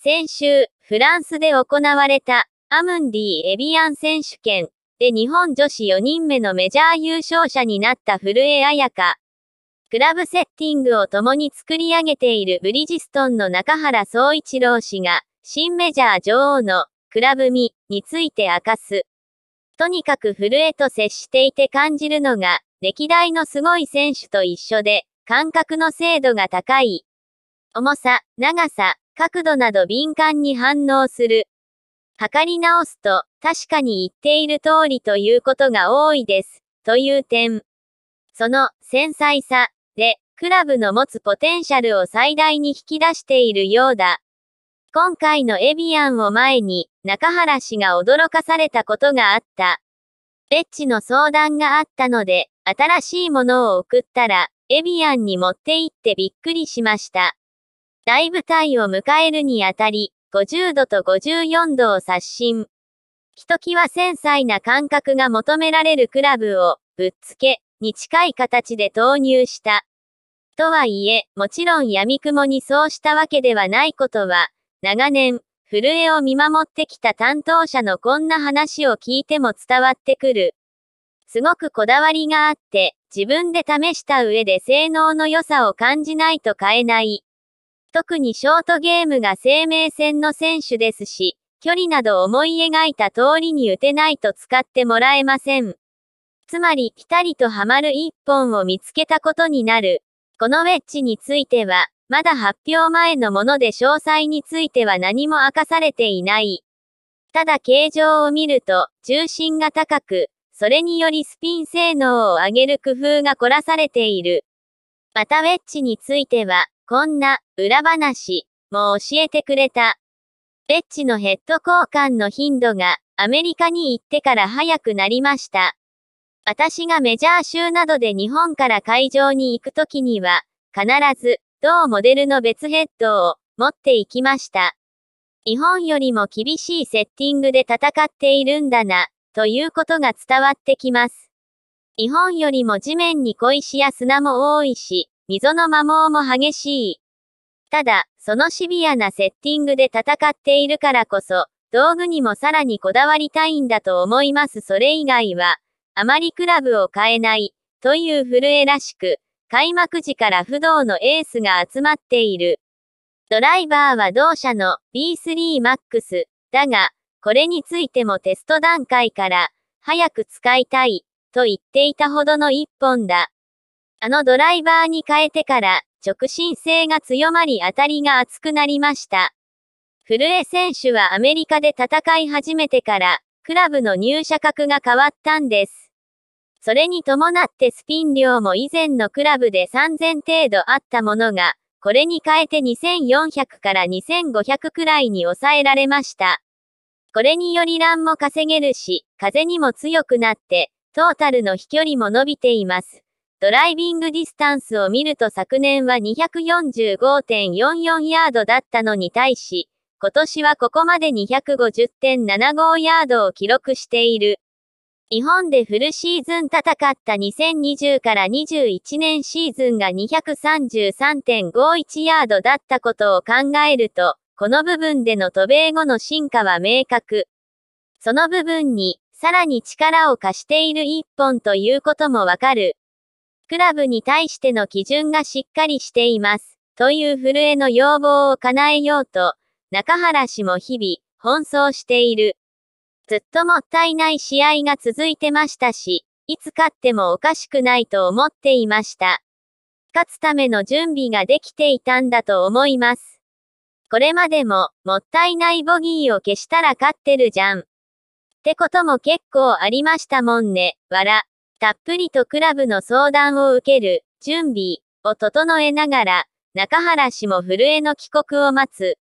先週、フランスで行われた、アムンディ・エビアン選手権で日本女子4人目のメジャー優勝者になった古江彩香。クラブセッティングを共に作り上げているブリヂストンの中原総一郎氏が、新メジャー女王のクラブミについて明かす。とにかく古江と接していて感じるのが、歴代のすごい選手と一緒で、感覚の精度が高い。重さ、長さ、角度など敏感に反応する。測り直すと、確かに言っている通りということが多いです。という点。その、繊細さ、で、クラブの持つポテンシャルを最大に引き出しているようだ。今回のエビアンを前に、中原氏が驚かされたことがあった。ベッチの相談があったので、新しいものを送ったら、エビアンに持って行ってびっくりしました。大舞台を迎えるにあたり、50度と54度を刷新。ひときわ繊細な感覚が求められるクラブを、ぶっつけ、に近い形で投入した。とはいえ、もちろん闇雲にそうしたわけではないことは、長年、震えを見守ってきた担当者のこんな話を聞いても伝わってくる。すごくこだわりがあって、自分で試した上で性能の良さを感じないと買えない。特にショートゲームが生命線の選手ですし、距離など思い描いた通りに打てないと使ってもらえません。つまり、ピタリとハマる一本を見つけたことになる。このウェッジについては、まだ発表前のもので詳細については何も明かされていない。ただ形状を見ると、重心が高く、それによりスピン性能を上げる工夫が凝らされている。またウェッジについては、こんな裏話も教えてくれた。ベッチのヘッド交換の頻度がアメリカに行ってから早くなりました。私がメジャー州などで日本から会場に行くときには、必ず同モデルの別ヘッドを持って行きました。日本よりも厳しいセッティングで戦っているんだな、ということが伝わってきます。日本よりも地面に小石や砂も多いし、溝の摩耗も激しい。ただ、そのシビアなセッティングで戦っているからこそ、道具にもさらにこだわりたいんだと思いますそれ以外は、あまりクラブを変えない、という古江らしく、開幕時から不動のエースが集まっている。ドライバーは同社の B3MAX だが、これについてもテスト段階から、早く使いたい、と言っていたほどの一本だ。あのドライバーに変えてから直進性が強まり当たりが厚くなりました。古江選手はアメリカで戦い始めてからクラブの入社格が変わったんです。それに伴ってスピン量も以前のクラブで3000程度あったものが、これに変えて2400から2500くらいに抑えられました。これによりランも稼げるし、風にも強くなって、トータルの飛距離も伸びています。ドライビングディスタンスを見ると昨年は245.44ヤードだったのに対し、今年はここまで250.75ヤードを記録している。日本でフルシーズン戦った2020から21年シーズンが233.51ヤードだったことを考えると、この部分での渡米後の進化は明確。その部分に、さらに力を貸している一本ということもわかる。クラブに対しての基準がしっかりしています。という古江の要望を叶えようと、中原氏も日々、奔走している。ずっともったいない試合が続いてましたし、いつ勝ってもおかしくないと思っていました。勝つための準備ができていたんだと思います。これまでも、もったいないボギーを消したら勝ってるじゃん。ってことも結構ありましたもんね、わら。たっぷりとクラブの相談を受ける準備を整えながら、中原氏も震えの帰国を待つ。